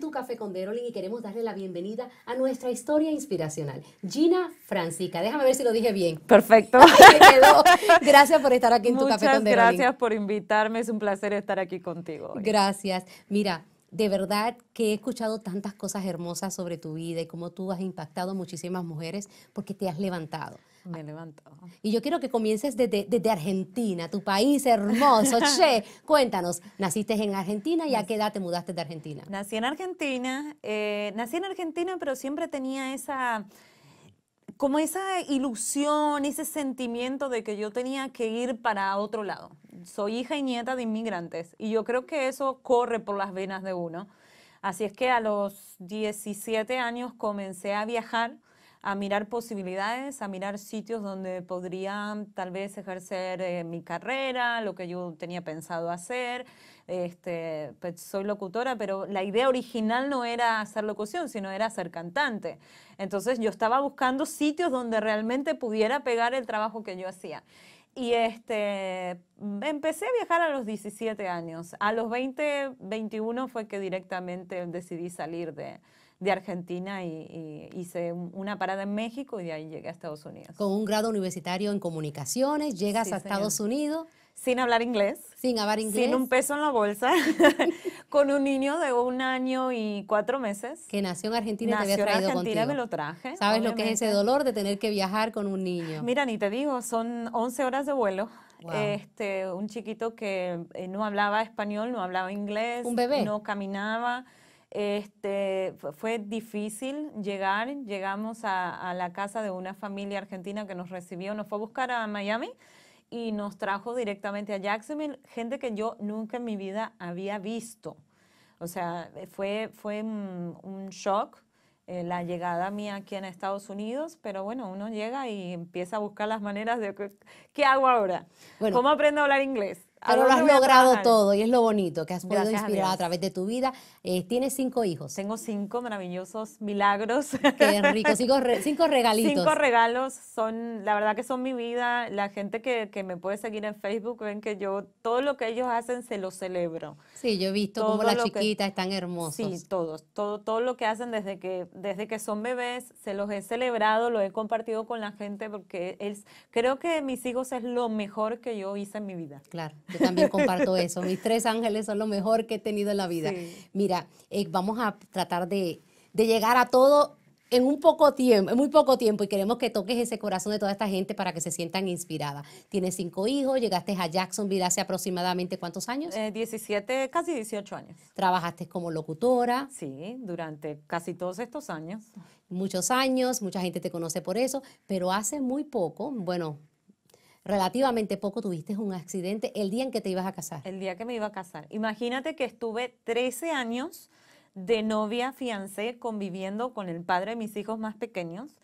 tu café con Derolin y queremos darle la bienvenida a nuestra historia inspiracional, Gina Francica. Déjame ver si lo dije bien. Perfecto. Gracias por estar aquí en tu café con Muchas Gracias por invitarme, es un placer estar aquí contigo. Gracias. Mira, de verdad que he escuchado tantas cosas hermosas sobre tu vida y cómo tú has impactado muchísimas mujeres porque te has levantado. Me he levantado. Y yo quiero que comiences desde, Argentina, tu país hermoso. che, cuéntanos, ¿naciste en Argentina y a qué edad te mudaste de Argentina? Nací en Argentina, eh, nací en Argentina, pero siempre tenía esa como esa ilusión, ese sentimiento de que yo tenía que ir para otro lado. Soy hija y nieta de inmigrantes y yo creo que eso corre por las venas de uno. Así es que a los 17 años comencé a viajar a mirar posibilidades, a mirar sitios donde podría tal vez ejercer eh, mi carrera, lo que yo tenía pensado hacer. Este, pues, soy locutora, pero la idea original no era hacer locución, sino era ser cantante. Entonces yo estaba buscando sitios donde realmente pudiera pegar el trabajo que yo hacía. Y este, empecé a viajar a los 17 años. A los 20, 21 fue que directamente decidí salir de, de Argentina y, hice una parada en México y de ahí llegué a Estados Unidos. Con un grado universitario en comunicaciones, llegas a Estados Unidos. Sin hablar inglés. Sin hablar inglés. Sin un peso en la bolsa. con un niño de un año y cuatro meses. Que nació en Argentina y te había traído Argentina contigo. lo traje. ¿Sabes lo que es ese dolor de tener que viajar con un niño? Mira, ni te digo, son 11 horas de vuelo. Este, un chiquito que eh, no hablaba español, no hablaba inglés. Un bebé. No caminaba. Este, fue difícil llegar, llegamos a, la casa de una familia argentina que nos recibió, nos fue a buscar a Miami y nos trajo directamente a Jacksonville, gente que yo nunca en mi vida había visto. O sea, fue, fue un, shock eh, la llegada mía aquí en Estados Unidos, pero bueno, uno llega y empieza a buscar las maneras de qué, hago ahora, cómo aprendo a hablar inglés. Pero lo has logrado todo y es lo bonito que has podido inspirar a, través de tu vida. Eh, tienes cinco hijos. Tengo cinco maravillosos milagros. Qué rico, cinco, cinco, regalitos. Cinco regalos son, la verdad que son mi vida. La gente que, me puede seguir en Facebook ven que yo todo lo que ellos hacen se lo celebro. Sí, yo he visto como las chiquitas están hermosas. Sí, todos, todo, todo lo que hacen desde que, desde que son bebés se los he celebrado, lo he compartido con la gente porque es, creo que mis hijos es lo mejor que yo hice en mi vida. Claro. Yo también comparto eso. Mis tres ángeles son lo mejor que he tenido en la vida. Mira, eh, vamos a tratar de, llegar a todo en un poco tiempo, en muy poco tiempo, y queremos que toques ese corazón de toda esta gente para que se sientan inspiradas. Tienes cinco hijos, llegaste a Jacksonville hace aproximadamente cuántos años? 17, eh, casi 18 años. Trabajaste como locutora. Sí, durante casi todos estos años. Muchos años, mucha gente te conoce por eso, pero hace muy poco, bueno, relativamente poco tuviste un accidente el día en que te ibas a casar. El día que me iba a casar. Imagínate que estuve 13 años de novia, fiancé, conviviendo con el padre de mis hijos más pequeños.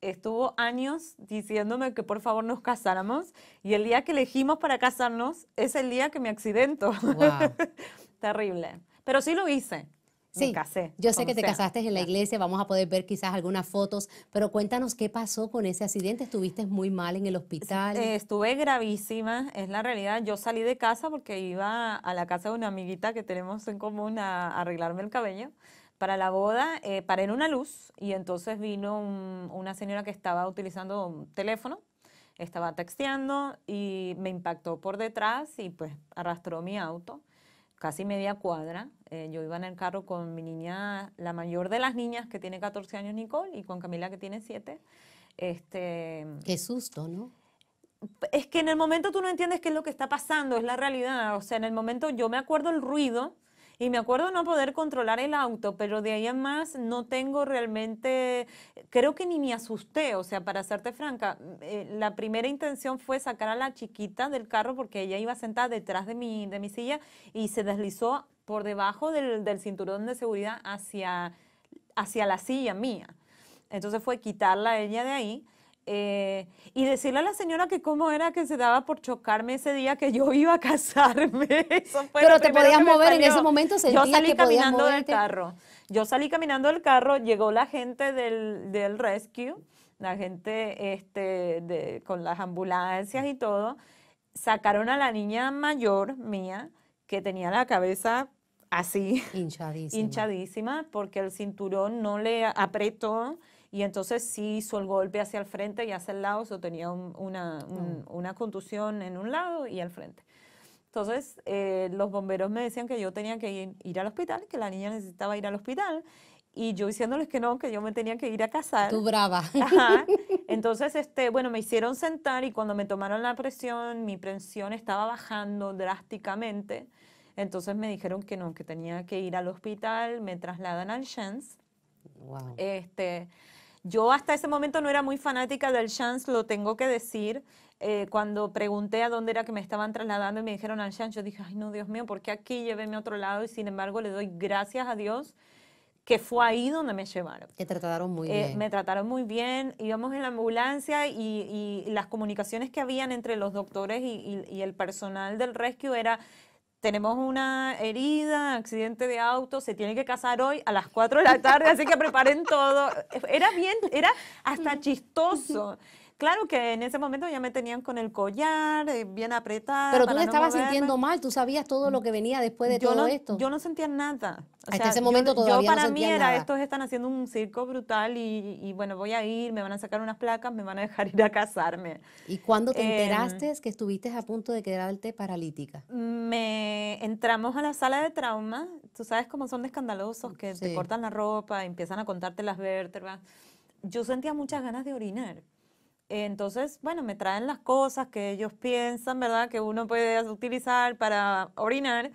Estuvo años diciéndome que por favor nos casáramos y el día que elegimos para casarnos es el día que me accidento. Terrible. Pero sí lo hice. Sí, Yo sé que te casaste en la iglesia, vamos a poder ver quizás algunas fotos, pero cuéntanos qué pasó con ese accidente. Estuviste muy mal en el hospital. Eh, estuve gravísima, es la realidad. Yo salí de casa porque iba a la casa de una amiguita que tenemos en común a arreglarme el cabello para la boda, eh, paré en una luz y entonces vino una señora que estaba utilizando un teléfono, estaba texteando y me impactó por detrás y pues arrastró mi auto, casi media cuadra, eh, yo iba en el carro con mi niña, la mayor de las niñas que tiene 14 años, Nicole, y con Camila que tiene 7. Este, Qué susto, ¿no? Es que en el momento tú no entiendes qué es lo que está pasando, es la realidad. O sea, en el momento yo me acuerdo el ruido y me acuerdo no poder controlar el auto, pero de ahí en más no tengo realmente, creo que ni me asusté, o sea, para hacerte franca, eh, la primera intención fue sacar a la chiquita del carro porque ella iba sentada detrás de mi, de mi silla y se deslizó por debajo del, cinturón de seguridad hacia, hacia la silla mía. Entonces fue quitarla ella de ahí. Eh, y decirle a la señora que cómo era que se daba por chocarme ese día que yo iba a casarme. Pero te podías mover en ese momento, Yo salí caminando del carro. Yo salí caminando del carro, llegó la gente del, del rescue, la gente este, de, con las ambulancias y todo. Sacaron a la niña mayor mía, que tenía la cabeza así. Hinchadísima. porque el cinturón no le apretó y entonces sí hizo el golpe hacia el frente y hacia el lado, o tenía mm. una, contusión en un lado y al frente. Entonces, eh, los bomberos me decían que yo tenía que ir, al hospital, que la niña necesitaba ir al hospital, y yo diciéndoles que no, que yo me tenía que ir a casar. Tú brava. Entonces, este, bueno, me hicieron sentar y cuando me tomaron la presión, mi presión estaba bajando drásticamente. Entonces me dijeron que no, que tenía que ir al hospital, me trasladan al Shans. Este, yo hasta ese momento no era muy fanática del Shans, lo tengo que decir. Eh, cuando pregunté a dónde era que me estaban trasladando y me dijeron al Shans, yo dije, ay no, Dios mío, ¿por qué aquí? Llévenme a otro lado y sin embargo le doy gracias a Dios que fue ahí donde me llevaron. Que trataron muy eh, bien. Me trataron muy bien, íbamos en la ambulancia y, las comunicaciones que habían entre los doctores y, y el personal del rescue era tenemos una herida, accidente de auto, se tiene que casar hoy a las 4 de la tarde, así que preparen todo. Era bien, era hasta chistoso. Claro que en ese momento ya me tenían con el collar, eh, bien apretado. Pero tú te estabas sintiendo mal, tú sabías todo lo mm, que venía después de todo esto. Yo no sentía nada. Hasta ese momento yo, todavía yo para mí era, estos están haciendo un circo brutal y, bueno, voy a ir, me van a sacar unas placas, me van a dejar ir a casarme. ¿Y cuándo te em, enteraste que estuviste a punto de quedarte paralítica? Me entramos a la sala de trauma, tú sabes cómo son escandalosos, que te cortan la ropa, empiezan a contarte las vértebras. Yo sentía muchas ganas de orinar. Entonces, bueno, me traen las cosas que ellos piensan, ¿verdad? Que uno puede utilizar para orinar.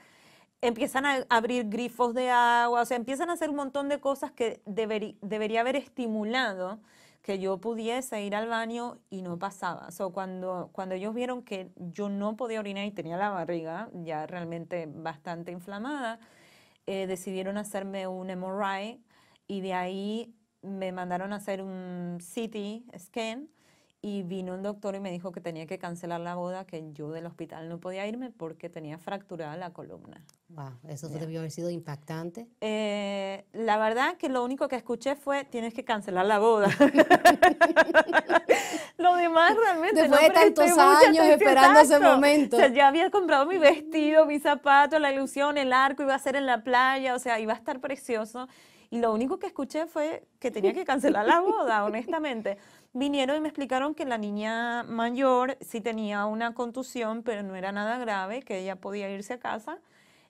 Empiezan a abrir grifos de agua, o sea, empiezan a hacer un montón de cosas que debería haber estimulado que yo pudiese ir al baño y no pasaba. O cuando, cuando ellos vieron que yo no podía orinar y tenía la barriga ya realmente bastante inflamada, eh, decidieron hacerme un MRI y de ahí me mandaron a hacer un CT scan y vino un doctor y me dijo que tenía que cancelar la boda, que yo del hospital no podía irme porque tenía fracturada la columna. Wow, eso debió haber sido impactante. Eh, la verdad que lo único que escuché fue tienes que cancelar la boda. lo demás realmente Después de tantos años esperando ese momento. ya había comprado mi vestido, mi zapato, la ilusión, el arco, iba a ser en la playa, o sea, iba a estar precioso y lo único que escuché fue que tenía que cancelar la boda, honestamente. Vinieron y me explicaron que la niña mayor sí tenía una contusión, pero no era nada grave, que ella podía irse a casa,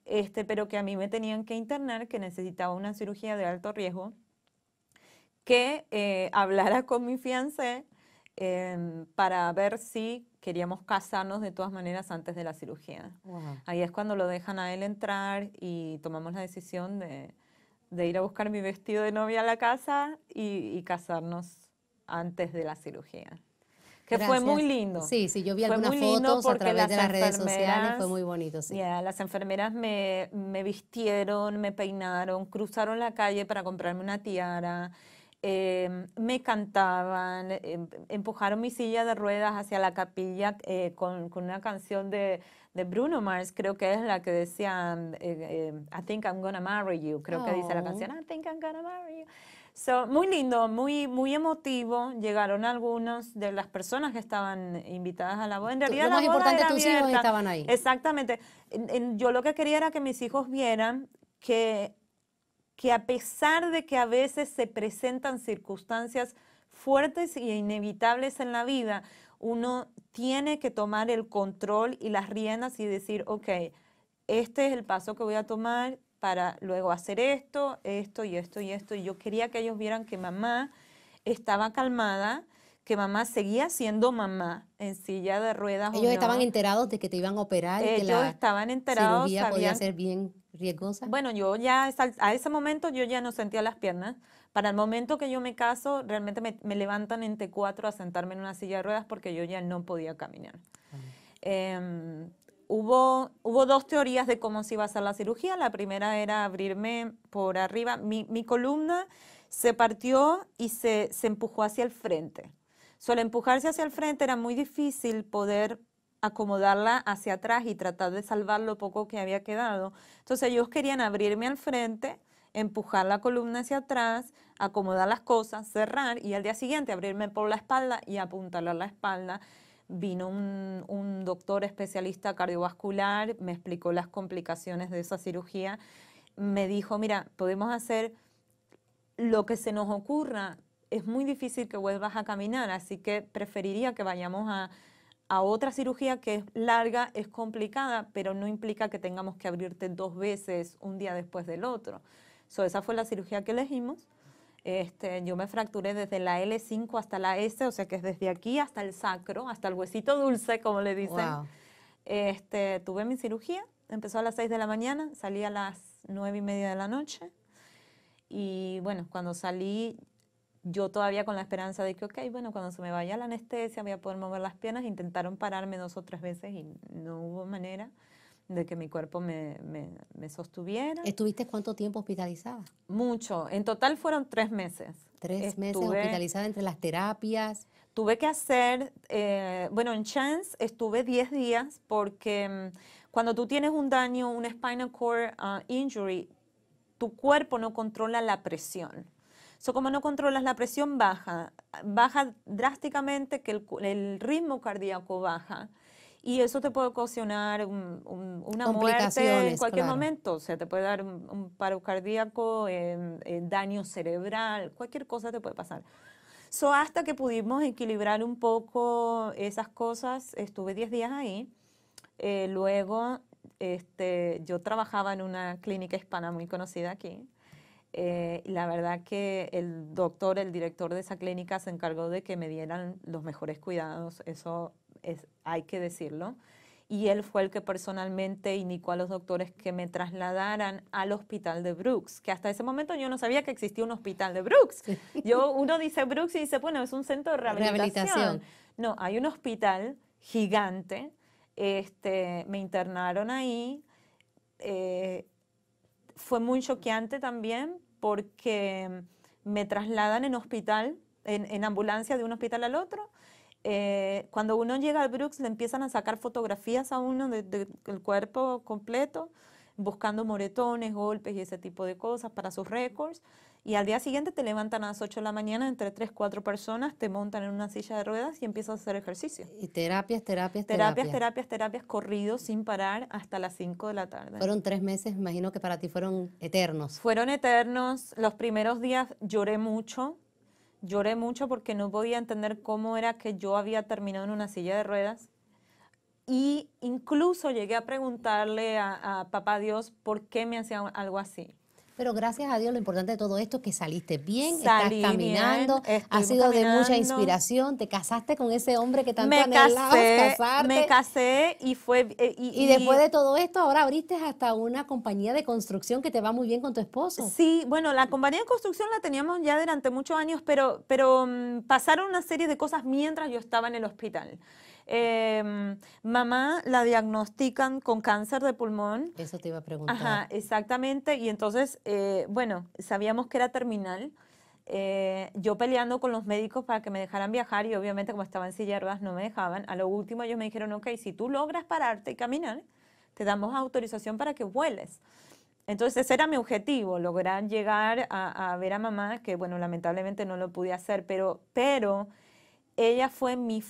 este, pero que a mí me tenían que internar, que necesitaba una cirugía de alto riesgo, que eh, hablara con mi fiancé em, para ver si queríamos casarnos de todas maneras antes de la cirugía. Ahí es cuando lo dejan a él entrar y tomamos la decisión de, de ir a buscar mi vestido de novia a la casa y, casarnos antes de la cirugía. Que fue muy lindo. Sí, sí, yo vi algunas fotos a través de las redes sociales, fue muy bonito, sí. las enfermeras me, vistieron, me peinaron, cruzaron la calle para comprarme una tiara, em, me cantaban, em, empujaron mi silla de ruedas hacia la capilla eh, con, una canción de, de Bruno Mars, creo que es la que decía, eh, eh, I think I'm gonna marry you, creo que dice la oh. canción, I think I'm gonna marry you. So, muy lindo, muy, muy emotivo. Llegaron algunos de las personas que estaban invitadas a la boda. En realidad, lo más importante, tus hijos estaban ahí. Exactamente. yo lo que quería era que mis hijos vieran que que a pesar de que a veces se presentan circunstancias fuertes e inevitables en la vida, uno tiene que tomar el control y las riendas y decir, ok, este es el paso que voy a tomar para luego hacer esto, esto y esto y esto. Y yo quería que ellos vieran que mamá estaba calmada, que mamá seguía siendo mamá en silla de ruedas. Ellos estaban enterados de que te iban a operar. Ellos y la estaban enterados. Cirugía podía hacer bien bueno, yo ya a ese momento yo ya no sentía las piernas. Para el momento que yo me caso, realmente me, levantan en T4 a sentarme en una silla de ruedas porque yo ya no podía caminar. Em, hubo, hubo dos teorías de cómo se iba a hacer la cirugía. La primera era abrirme por arriba. Mi, columna se partió y se, se empujó hacia el frente. Solo empujarse hacia el frente era muy difícil poder acomodarla hacia atrás y tratar de salvar lo poco que había quedado. Entonces ellos querían abrirme al frente, empujar la columna hacia atrás, acomodar las cosas, cerrar y al día siguiente abrirme por la espalda y apuntarle a la espalda. Vino un, un doctor especialista cardiovascular, me explicó las complicaciones de esa cirugía, me dijo, mira, podemos hacer lo que se nos ocurra, es muy difícil que vuelvas a caminar, así que preferiría que vayamos a a otra cirugía que es larga, es complicada, pero no implica que tengamos que abrirte dos veces un día después del otro. So, esa fue la cirugía que elegimos. Este, yo me fracturé desde la L5 hasta la S, o sea que es desde aquí hasta el sacro, hasta el huesito dulce, como le dicen. Este, tuve mi cirugía, empezó a las 6 de la mañana, salí a las 9 y media de la noche. Y bueno, cuando salí yo todavía con la esperanza de que, ok, bueno, cuando se me vaya la anestesia voy a poder mover las piernas, intentaron pararme dos o tres veces y no hubo manera de que mi cuerpo me, sostuviera. ¿Estuviste cuánto tiempo hospitalizada? Mucho, en total fueron tres meses. Tres meses hospitalizada entre las terapias. Tuve que hacer, eh, bueno, en Chance estuve 10 días porque mm, cuando tú tienes un daño, un spinal cord ah, injury, tu cuerpo no controla la presión como no controlas la presión baja, baja drásticamente, que el, ritmo cardíaco baja, y eso te puede ocasionar una muerte en cualquier momento. O sea, te puede dar un, paro cardíaco, em, eh, daño cerebral, cualquier cosa te puede pasar. So, hasta que pudimos equilibrar un poco esas cosas, estuve 10 días ahí. Eh, luego, este, yo trabajaba en una clínica hispana muy conocida aquí. Eh, la verdad que el doctor, el director de esa clínica se encargó de que me dieran los mejores cuidados, eso es, hay que decirlo. Y él fue el que personalmente indicó a los doctores que me trasladaran al hospital de Brooks, que hasta ese momento yo no sabía que existía un hospital de Brooks. Yo, uno dice Brooks y dice, bueno, es un centro de rehabilitación. No, hay un hospital gigante. Este, me internaron ahí. Eh, fue muy choqueante también porque me trasladan en hospital, en, ambulancia de un hospital al otro. Eh, cuando uno llega al Brooks le empiezan a sacar fotografías a uno del cuerpo completo buscando moretones, golpes y ese tipo de cosas para sus récords. Y al día siguiente te levantan a las 8 de la mañana, entre 3, 4 personas, te montan en una silla de ruedas y empiezas a hacer ejercicio. Y terapias, terapias, terapias. Terapias, terapias, terapias, corridos sin parar hasta las 5 de la tarde. Fueron tres meses, imagino que para ti fueron eternos. Fueron eternos. Los primeros días lloré mucho. Lloré mucho porque no podía entender cómo era que yo había terminado en una silla de ruedas y incluso llegué a preguntarle a, papá Dios por qué me hacía algo así. Pero gracias a Dios lo importante de todo esto es que saliste bien, estás caminando, ha sido de mucha inspiración, te casaste con ese hombre que tanto me anhelabas casé, casarte. Me casé y fue... Eh, y, después de todo esto, ahora abriste hasta una compañía de construcción que te va muy bien con tu esposo. Sí, bueno, la compañía de construcción la teníamos ya durante muchos años, pero, pero mm, pasaron una serie de cosas mientras yo estaba en el hospital. Em, mamá la diagnostican con cáncer de pulmón. Eso te iba a preguntar. Ajá, exactamente. Y entonces, eh, bueno, sabíamos que era terminal. Eh, yo peleando con los médicos para que me dejaran viajar y obviamente como estaba en silla no me dejaban. A lo último ellos me dijeron, ok, si tú logras pararte y caminar, te damos autorización para que vueles. Entonces ese era mi objetivo, lograr llegar a, ver a mamá, que bueno, lamentablemente no lo pude hacer, pero, pero ella fue mi,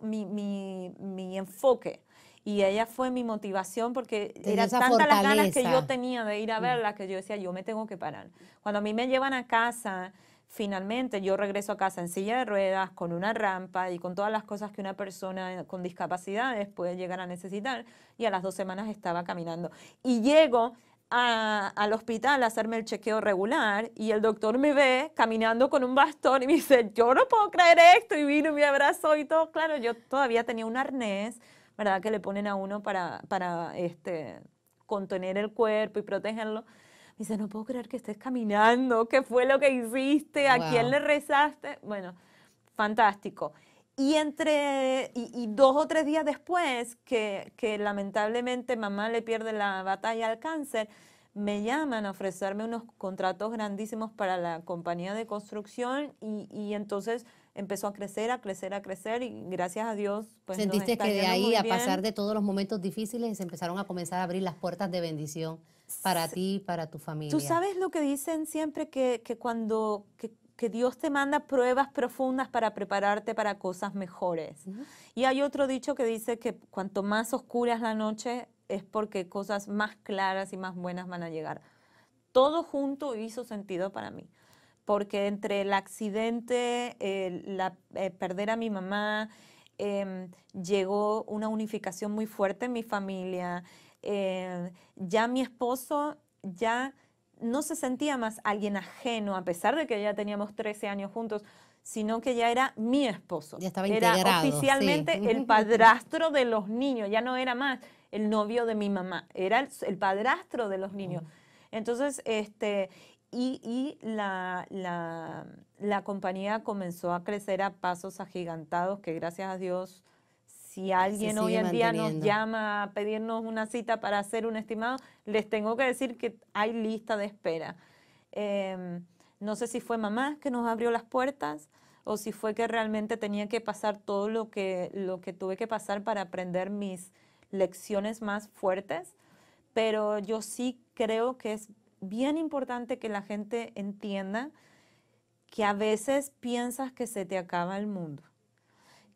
mi, mi, enfoque y ella fue mi motivación porque era tanta la las ganas que yo tenía de ir a mm. verla que yo decía, yo me tengo que parar. Cuando a mí me llevan a casa, finalmente yo regreso a casa en silla de ruedas, con una rampa y con todas las cosas que una persona con discapacidades puede llegar a necesitar y a las dos semanas estaba caminando. Y llego a, al hospital a hacerme el chequeo regular y el doctor me ve caminando con un bastón y me dice, yo no puedo creer esto y vino y me abrazó y todo. Claro, yo todavía tenía un arnés, ¿verdad? Que le ponen a uno para, para este, contener el cuerpo y protegerlo. Me dice, no puedo creer que estés caminando, ¿qué fue lo que hiciste? ¿A quién le rezaste? Bueno, fantástico. Y, entre, dos o tres días después que, lamentablemente mamá le pierde la batalla al cáncer, me llaman a ofrecerme unos contratos grandísimos para la compañía de construcción y, entonces empezó a crecer, a crecer, a crecer y gracias a Dios. Pues, Sentiste que de ahí, a pasar de todos los momentos difíciles, se empezaron a comenzar a abrir las puertas de bendición para ti y para tu familia. Tú sabes lo que dicen siempre, que, que cuando, que Dios te manda pruebas profundas para prepararte para cosas mejores. Y hay otro dicho que dice que cuanto más oscura es la noche es porque cosas más claras y más buenas van a llegar. Todo junto hizo sentido para mí, porque entre el accidente, la, eh, perder a mi mamá, em, llegó una unificación muy fuerte en mi familia, eh, ya mi esposo, ya no se sentía más alguien ajeno, a pesar de que ya teníamos 13 años juntos, sino que ya era mi esposo. Ya estaba era oficialmente el padrastro de los niños, ya no era más el novio de mi mamá, era el, padrastro de los niños. Mm. Entonces, este, y, la compañía comenzó a crecer a pasos agigantados que gracias a Dios si alguien hoy en día nos llama a pedirnos una cita para hacer un estimado, les tengo que decir que hay lista de espera. Em, no sé si fue mamá que nos abrió las puertas o si fue que realmente tenía que pasar todo lo que, lo que tuve que pasar para aprender mis lecciones más fuertes, pero yo sí creo que es bien importante que la gente entienda que a veces piensas que se te acaba el mundo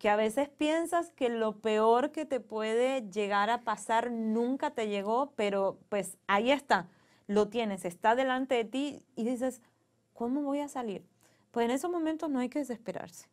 que a veces piensas que lo peor que te puede llegar a pasar nunca te llegó, pero pues ahí está, lo tienes, está delante de ti y dices, ¿cómo voy a salir? Pues en esos momentos no hay que desesperarse,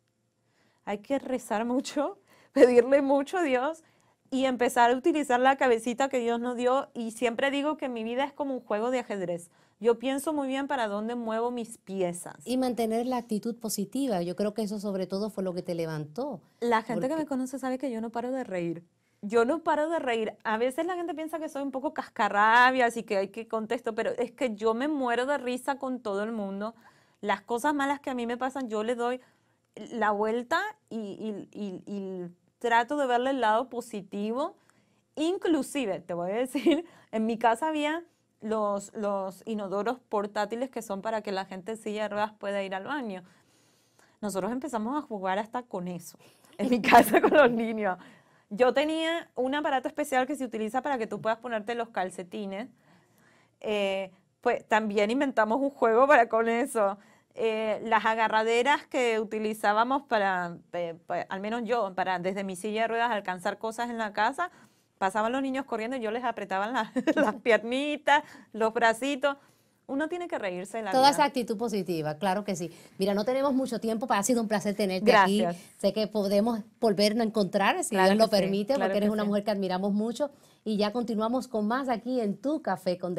hay que rezar mucho, pedirle mucho a Dios y empezar a utilizar la cabecita que Dios nos dio. Y siempre digo que mi vida es como un juego de ajedrez yo pienso muy bien para dónde muevo mis piezas. Y mantener la actitud positiva, yo creo que eso sobre todo fue lo que te levantó. La gente que me conoce sabe que yo no paro de reír. Yo no paro de reír. A veces la gente piensa que soy un poco cascarrabias y que hay que contesto, pero es que yo me muero de risa con todo el mundo. Las cosas malas que a mí me pasan, yo le doy la vuelta y, y trato de verle el lado positivo. Inclusive, te voy a decir, en mi casa había los, inodoros portátiles que son para que la gente en silla de ruedas pueda ir al baño. Nosotros empezamos a jugar hasta con eso, en mi casa con los niños. Yo tenía un aparato especial que se utiliza para que tú puedas ponerte los calcetines. Eh, pues también inventamos un juego para con eso. Eh, las agarraderas que utilizábamos para, eh, pues, al menos yo, para desde mi silla de ruedas alcanzar cosas en la casa, pasaban los niños corriendo y yo les apretaba las piernitas, los bracitos. Uno tiene que reírse de la Toda esa actitud positiva, claro que sí. Mira, no tenemos mucho tiempo, pero ha sido un placer tenerte aquí. Sé que podemos volvernos a encontrar, si Dios lo permite, porque eres una mujer que admiramos mucho. Y ya continuamos con más aquí en Tu Café con